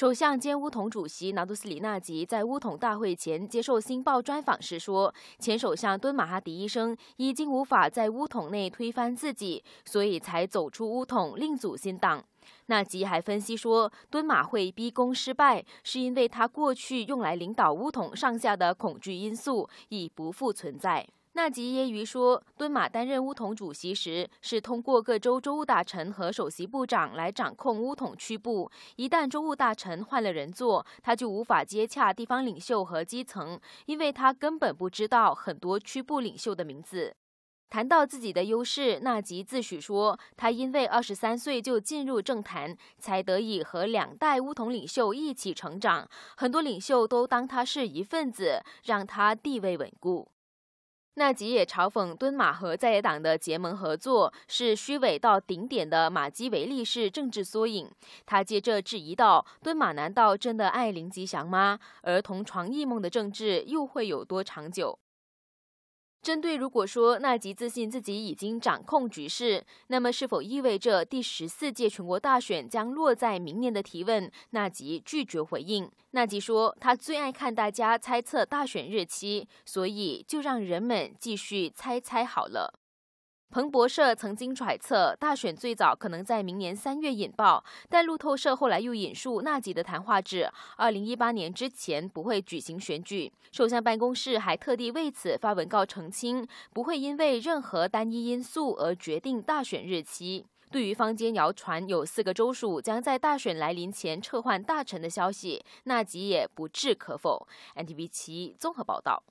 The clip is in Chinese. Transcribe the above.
首相兼乌统主席拿督斯里纳吉在乌统大会前接受《新报》专访时说，前首相敦马哈迪医生已经无法在乌统内推翻自己，所以才走出乌统另组新党。纳吉还分析说，敦马会逼宫失败，是因为他过去用来领导乌统上下的恐惧因素已不复存在。纳吉耶于说：“敦马担任乌统主席时，是通过各州州务大臣和首席部长来掌控乌统区部。一旦州务大臣换了人做，他就无法接洽地方领袖和基层，因为他根本不知道很多区部领袖的名字。”谈到自己的优势，纳吉自诩说：“他因为二十三岁就进入政坛，才得以和两代乌统领袖一起成长。很多领袖都当他是一份子，让他地位稳固。”纳吉也嘲讽，敦马和在野党的结盟合作是虚伪到顶点的马基维利式政治缩影。他接着质疑道：“敦马难道真的爱林吉祥吗？而同床异梦的政治又会有多长久？”针对如果说纳吉自信自己已经掌控局势，那么是否意味着第十四届全国大选将落在明年的提问？纳吉拒绝回应。纳吉说，他最爱看大家猜测大选日期，所以就让人们继续猜猜好了。彭博社曾经揣测，大选最早可能在明年三月引爆，但路透社后来又引述纳吉的谈话，指二零一八年之前不会举行选举。首相办公室还特地为此发文告澄清，不会因为任何单一因素而决定大选日期。对于坊间谣传有四个州属将在大选来临前撤换大臣的消息，纳吉也不置可否。N T V 七综合报道。